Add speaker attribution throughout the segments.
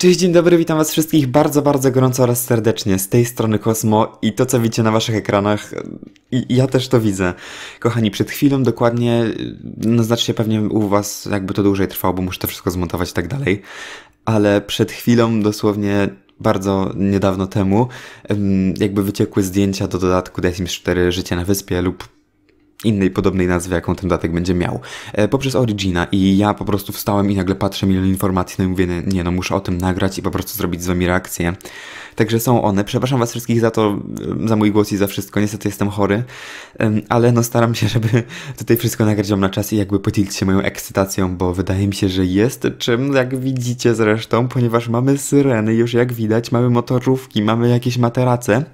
Speaker 1: Cześć, dzień dobry, witam Was wszystkich bardzo, bardzo gorąco oraz serdecznie z tej strony Kosmo i to, co widzicie na Waszych ekranach, i, ja też to widzę. Kochani, przed chwilą dokładnie, y, no znacznie pewnie u Was jakby to dłużej trwało, bo muszę to wszystko zmontować i tak dalej, ale przed chwilą dosłownie bardzo niedawno temu jakby wyciekły zdjęcia do dodatku The Sims 4 Życie na Wyspie lub innej podobnej nazwy, jaką ten datek będzie miał, e, poprzez Origina i ja po prostu wstałem i nagle patrzę milion informacji, no i mówię, nie no, muszę o tym nagrać i po prostu zrobić z wami reakcję. Także są one. Przepraszam was wszystkich za to, e, za mój głos i za wszystko, niestety jestem chory, ale no staram się, żeby tutaj wszystko nagrać wam na czas i jakby podzielić się moją ekscytacją, bo wydaje mi się, że jest czym, jak widzicie zresztą, ponieważ mamy syreny już jak widać, mamy motorówki, mamy jakieś materace,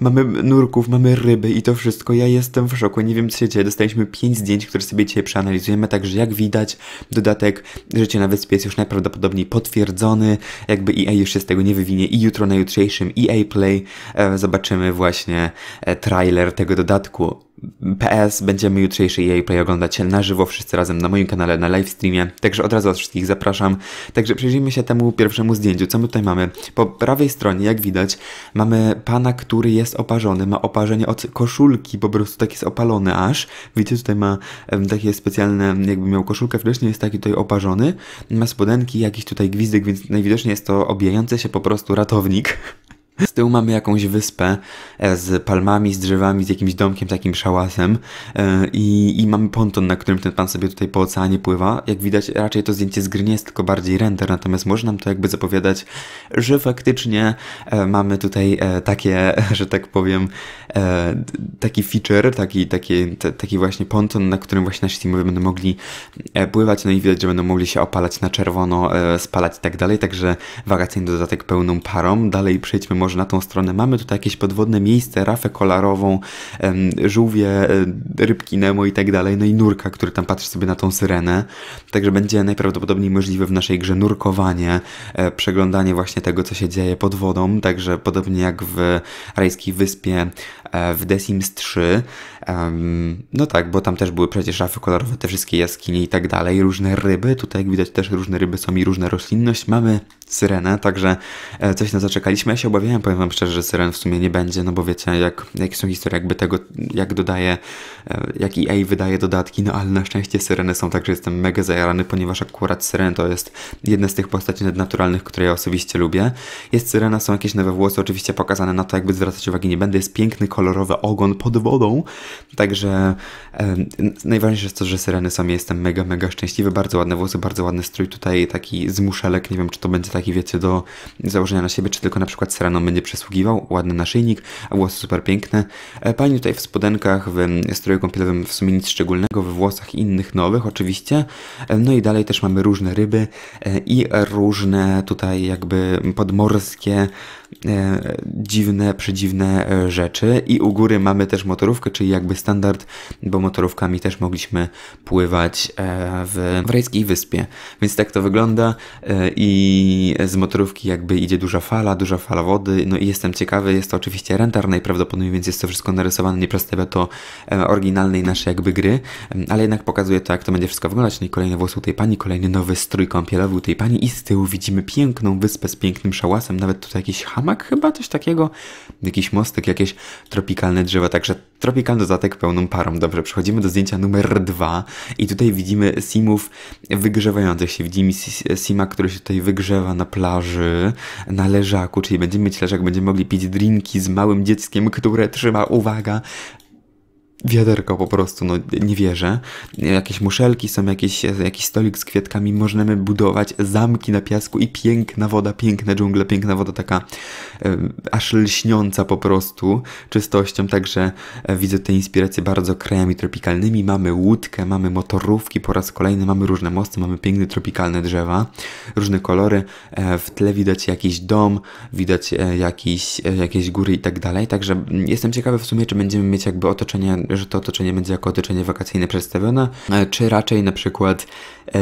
Speaker 1: mamy nurków, mamy ryby i to wszystko. Ja jestem w szoku, nie wiem co się dzieje. Dostaliśmy pięć zdjęć, które sobie dzisiaj przeanalizujemy, także jak widać, dodatek Życie na wyspie jest już najprawdopodobniej potwierdzony, jakby EA już się z tego nie wywinie i jutro na jutrzejszym EA Play e, zobaczymy właśnie e, trailer tego dodatku. PS, będziemy jutrzejszy jej oglądać na żywo wszyscy razem na moim kanale, na live streamie, także od razu was wszystkich zapraszam. Także przyjrzyjmy się temu pierwszemu zdjęciu. Co my tutaj mamy? Po prawej stronie, jak widać, mamy pana, który jest oparzony, ma oparzenie od koszulki, po prostu tak jest opalony aż. Widzicie, tutaj ma takie specjalne, jakby miał koszulkę wcześniej, jest taki tutaj oparzony, ma spodenki, jakiś tutaj gwizdek, więc najwidoczniej jest to obijający się po prostu ratownik. Z tyłu mamy jakąś wyspę e, z palmami, z drzewami, z jakimś domkiem, takim szałasem e, I, i, mamy ponton, na którym ten pan sobie tutaj po oceanie pływa. Jak widać, raczej to zdjęcie z gry nie jest tylko bardziej render, natomiast może nam to jakby zapowiadać, że faktycznie e, mamy tutaj takie, że tak powiem, taki feature, taki, taki, taki właśnie ponton, na którym właśnie nasi teamowie będą mogli pływać, no i widać, że będą mogli się opalać na czerwono, spalać i tak dalej, także wakacyjny dodatek pełną parą. Dalej przejdźmy może na tą stronę. Mamy tutaj jakieś podwodne miejsce, rafę kolarową, żółwie, e, rybki Nemo i tak dalej, no i nurka, który tam patrzy sobie na tą syrenę. Także będzie najprawdopodobniej możliwe w naszej grze nurkowanie, e, przeglądanie właśnie tego, co się dzieje pod wodą, także podobnie jak w Rajskiej Wyspie e, w The Sims 3. No tak, bo tam też były przecież rafy kolorowe, te wszystkie jaskinie i tak dalej, różne ryby. Tutaj jak widać też różne ryby są i różna roślinność. Mamy syrenę, także coś nas zaczekaliśmy. Ja się obawiam oceniam. Powiem wam szczerze, że syren w sumie nie będzie, no bo wiecie, jak, jakie są historie jakby tego, jak dodaje, e, jak EA wydaje dodatki, no ale na szczęście Syreny są także jestem mega zajarany, ponieważ akurat Syren to jest jedna z tych postaci nadnaturalnych, które ja osobiście lubię. Jest Syrena, są jakieś nowe włosy, oczywiście pokazane na to, jakby zwracać uwagi nie będę. Jest piękny, kolorowy ogon pod wodą, także e, najważniejsze jest to, że Syreny są, jestem mega, mega szczęśliwy, bardzo ładne włosy, bardzo ładny strój tutaj, taki zmuszelek, nie wiem, czy to będzie taki, wiecie, do założenia na siebie, czy tylko na przykład Syreną nam będzie przysługiwał, ładny naszyjnik, a włosy super piękne. E, pani tutaj w spodenkach, w e, stroju kąpielowym w sumie nic szczególnego, we włosach innych nowych oczywiście. E, no i dalej też mamy różne ryby i różne tutaj jakby podmorskie E, dziwne, przedziwne e, rzeczy. I u góry mamy też motorówkę, czyli jakby standard, bo motorówkami też mogliśmy pływać e, w, w rejskiej wyspie. Więc tak to wygląda i z motorówki jakby idzie duża fala, duża fala wody. No i jestem ciekawy, jest to oczywiście rentar najprawdopodobniej, więc jest to wszystko narysowane nie przez to oryginalnej naszej jakby gry, ale jednak pokazuje to, jak to będzie wszystko wyglądać, no i kolejne włosy u tej pani, kolejny nowy strój kąpielowy u tej pani i z tyłu widzimy piękną wyspę z pięknym szałasem, nawet tutaj jakiś ham hamak chyba, coś takiego. Jakiś mostek, jakieś tropikalne drzewa, także tropikalny zatek pełną parą. Dobrze, przechodzimy do zdjęcia numer dwa i tutaj widzimy simów wygrzewających się. Widzimy sima, który się tutaj wygrzewa na plaży, na leżaku, czyli będziemy mieć leżak, będziemy mogli pić drinki z małym dzieckiem, które trzyma, uwaga, wiaderko po prostu, no nie wierzę. Jakieś muszelki są, jakieś, jakiś stolik z kwiatkami, możemy budować zamki na piasku i piękna woda, piękne dżungle, piękna woda taka aż lśniąca po prostu czystością, także e, widzę te inspiracje bardzo krajami tropikalnymi. Mamy łódkę, mamy motorówki po raz kolejny, mamy różne mosty, mamy piękne tropikalne drzewa, różne kolory. E, w tle widać jakiś dom, widać e, jakiś, jakieś góry i tak dalej, także mm, jestem ciekawy w sumie, czy będziemy mieć jakby otoczenie że to otoczenie będzie jako otoczenie wakacyjne przedstawione, e, czy raczej na przykład E,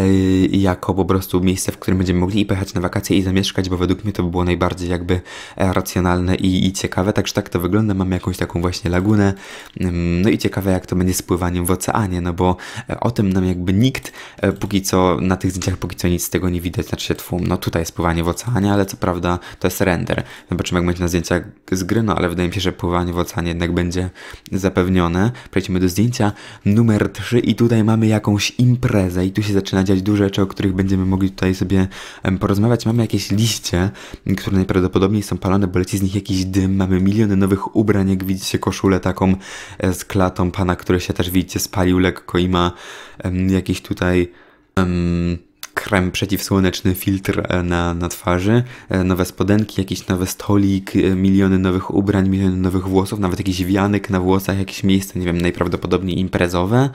Speaker 1: jako po prostu miejsce, w którym będziemy mogli i pojechać na wakacje i zamieszkać, bo według mnie to by było najbardziej jakby e, racjonalne i, i ciekawe. Także tak to wygląda. Mamy jakąś taką właśnie lagunę. Mm, no i ciekawe, jak to będzie z pływaniem w oceanie, no bo e, o tym nam jakby nikt póki co na tych zdjęciach póki co nic z tego nie widać. Znaczy, tłum, no tutaj jest pływanie w oceanie, ale co prawda to jest render. Zobaczymy, jak będzie na zdjęciach z gry, no ale wydaje mi się, że pływanie w oceanie jednak będzie zapewnione. Przejdźmy do zdjęcia numer 3 i tutaj mamy jakąś imprezę i tu się zaczyna zaczyna dziać duże rzeczy, o których będziemy mogli tutaj sobie porozmawiać. Mamy jakieś liście, które najprawdopodobniej są palone, bo leci z nich jakiś dym. Mamy miliony nowych ubrań, jak widzicie, koszulę taką e, z klatą pana, który się też, widzicie, spalił lekko i ma jakiś jakieś tutaj... Um, krem przeciwsłoneczny, filtr e, na, na twarzy, e, nowe spodenki, jakiś nowy stolik, e, miliony nowych ubrań, miliony nowych włosów, nawet jakiś wianek na włosach, jakieś miejsce, nie wiem, najprawdopodobniej imprezowe.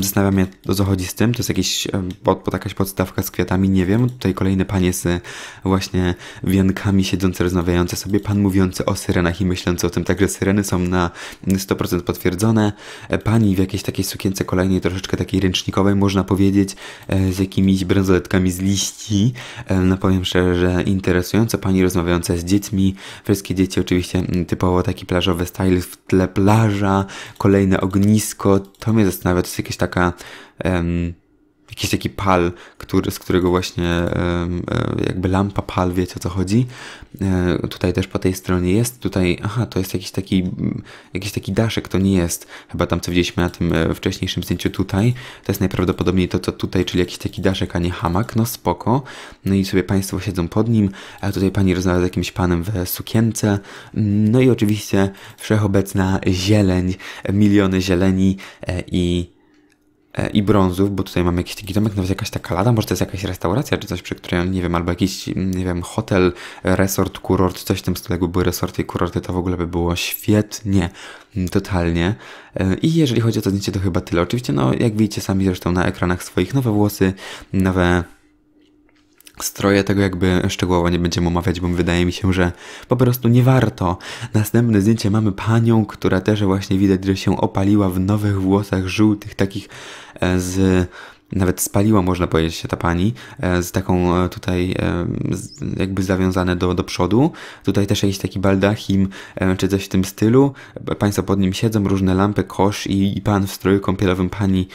Speaker 1: Zastanawiam się, o co chodzi z tym, to jest jakiś, pod, pod jakaś podstawka z kwiatami, nie wiem. Tutaj kolejne panie z właśnie wiankami siedzące, rozmawiające sobie, pan mówiący o syrenach i myślący o tym, także syreny są na 100% potwierdzone. Pani w jakiejś takiej sukience kolejnej, troszeczkę takiej ręcznikowej, można powiedzieć, z jakimiś brązowymi bransoletkami z liści. E, no powiem szczerze, że interesująca pani rozmawiająca z dziećmi. Wszystkie dzieci oczywiście mm, typowo taki plażowy style w tle plaża, kolejne ognisko. To mnie zastanawia, to jest jakaś taka... Um, jakiś taki pal, który, z którego właśnie e, jakby lampa pal, wiecie o co chodzi. E, tutaj też po tej stronie jest, tutaj, aha, to jest jakiś taki, jakiś taki daszek, to nie jest chyba tam, co widzieliśmy na tym e, wcześniejszym zdjęciu tutaj. To jest najprawdopodobniej to, co tutaj, czyli jakiś taki daszek, a nie hamak, no spoko. No i sobie Państwo siedzą pod nim, a tutaj Pani rozmawia z jakimś panem w sukience. No i oczywiście wszechobecna zieleń, miliony zieleni i E, i brązów, bo tutaj mamy jakiś taki domek, nawet jakaś taka lada, może to jest jakaś restauracja czy coś, przy której, nie wiem, albo jakiś, mm, nie wiem, hotel, resort, kurort, coś w tym stylu, jakby były resorty i kurorty, to w ogóle by było świetnie, mm, totalnie. E, I jeżeli chodzi o to zdjęcie, to chyba tyle. Oczywiście, no, jak widzicie sami zresztą na ekranach swoich, nowe włosy, nowe stroje, tego jakby szczegółowo nie będziemy omawiać, bo wydaje mi się, że po prostu nie warto. Następne zdjęcie mamy panią, która też właśnie widać, że się opaliła w nowych włosach żółtych, takich e, z nawet spaliła, można powiedzieć, się ta pani e, z taką e, tutaj e, jakby zawiązane do, do przodu. Tutaj też jakiś taki baldachim czy coś w tym stylu. Państwo pod nim siedzą, różne lampy, kosz i, i pan w stroju kąpielowym, pani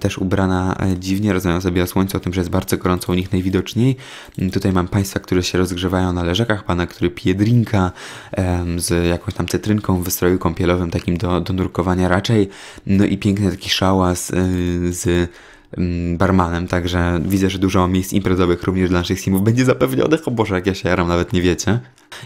Speaker 1: też ubrana dziwnie, rozmawiają sobie o słońcu, o tym, że jest bardzo gorąco u nich najwidoczniej. Tutaj mam państwa, które się rozgrzewają na leżakach, pana, który pije drinka z jakąś tam cytrynką w stroju kąpielowym, takim do, do nurkowania raczej. No i piękny taki szałas z Mm, barmanem, także widzę, że dużo miejsc imprezowych również dla naszych simów będzie zapewnionych. O Boże, jak ja się jaram, nawet nie wiecie.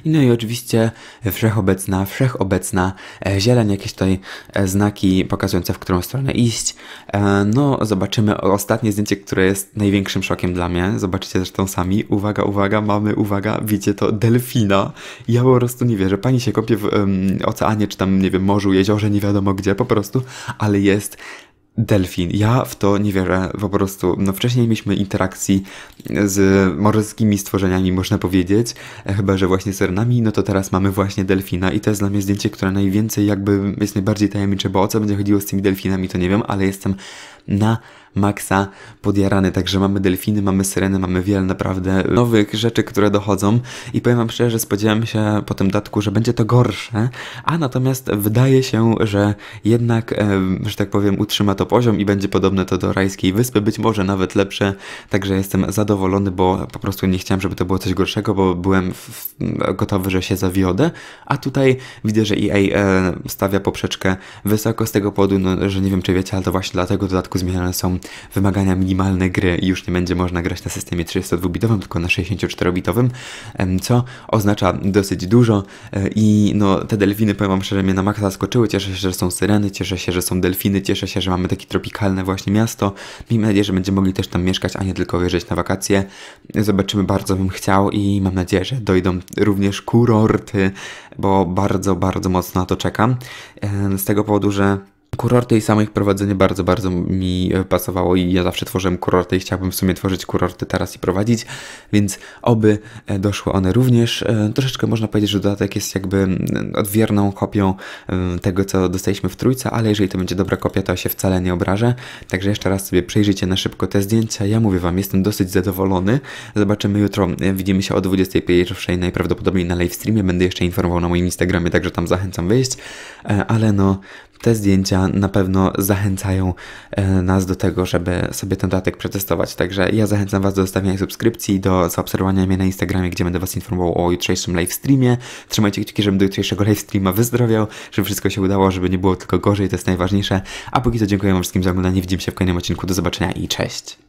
Speaker 1: No i oczywiście wszechobecna, wszechobecna e, zieleń, jakieś tutaj e, znaki pokazujące, w którą stronę iść. E, no, zobaczymy ostatnie zdjęcie, które jest największym szokiem dla mnie. Zobaczycie zresztą sami. Uwaga, uwaga, mamy, uwaga, widzicie to, delfina. Ja po prostu nie wierzę. Pani się kopie w um, oceanie, czy tam, nie wiem, morzu, jeziorze, nie wiadomo gdzie po prostu, ale jest Delfin. Ja w to nie wierzę po prostu. No wcześniej mieliśmy interakcji z morskimi stworzeniami, można powiedzieć, e, chyba że właśnie z sernami, no to teraz mamy właśnie delfina i to jest dla mnie zdjęcie, które najwięcej jakby jest najbardziej tajemnicze, bo o co będzie chodziło z tymi delfinami, to nie wiem, ale jestem na maksa podjarany. Także mamy delfiny, mamy syreny, mamy wiele naprawdę nowych rzeczy, które dochodzą. I powiem Wam szczerze, że spodziewałem się po tym datku, że będzie to gorsze, a natomiast wydaje się, że jednak, e, że tak powiem, utrzyma to poziom i będzie podobne to do Rajskiej Wyspy, być może nawet lepsze. Także jestem zadowolony, bo po prostu nie chciałem, żeby to było coś gorszego, bo byłem gotowy, że się zawiodę. A tutaj widzę, że EA e, stawia poprzeczkę wysoko z tego powodu, no, że nie wiem, czy wiecie, ale to właśnie dlatego w dodatku zmieniane są wymagania minimalne gry i już nie będzie można grać na systemie 32-bitowym, tylko na 64-bitowym, co oznacza dosyć dużo e, i no te delfiny, powiem wam szczerze, mnie na maksa zaskoczyły, cieszę się, że są syreny, cieszę się, że są delfiny, cieszę się, że mamy takie tropikalne właśnie miasto, miejmy nadzieję, że będziemy mogli też tam mieszkać, a nie tylko wyjeżdżać na wakacje, zobaczymy, bardzo bym chciał i mam nadzieję, że dojdą również kurorty, bo bardzo, bardzo mocno na to czekam, e, z tego powodu, że Kurorty i samo ich prowadzenie bardzo, bardzo mi e, pasowało i ja zawsze tworzyłem kurorty i chciałbym w sumie tworzyć kurorty teraz i prowadzić, więc oby e, doszły one również. E, troszeczkę można powiedzieć, że dodatek jest jakby odwierną kopią tego, co dostaliśmy w trójce, ale jeżeli to będzie dobra kopia, to się wcale nie obrażę. Także jeszcze raz sobie przejrzyjcie na szybko te zdjęcia. Ja mówię Wam, jestem dosyć zadowolony. Zobaczymy jutro. Widzimy się o 21 najprawdopodobniej na live streamie. Będę jeszcze informował na moim Instagramie, także tam zachęcam wyjść. Ale no, te zdjęcia na pewno zachęcają e, nas do tego, żeby sobie ten dodatek przetestować. Także ja zachęcam Was do zostawienia subskrypcji, do zaobserwowania mnie na Instagramie, gdzie będę Was informował o jutrzejszym streamie. Trzymajcie kciuki, żebym do jutrzejszego streama wyzdrowiał, żeby wszystko się udało, żeby nie było tylko gorzej, to jest najważniejsze. A póki co dziękuję Wam wszystkim za oglądanie, widzimy się w kolejnym odcinku, do zobaczenia i cześć!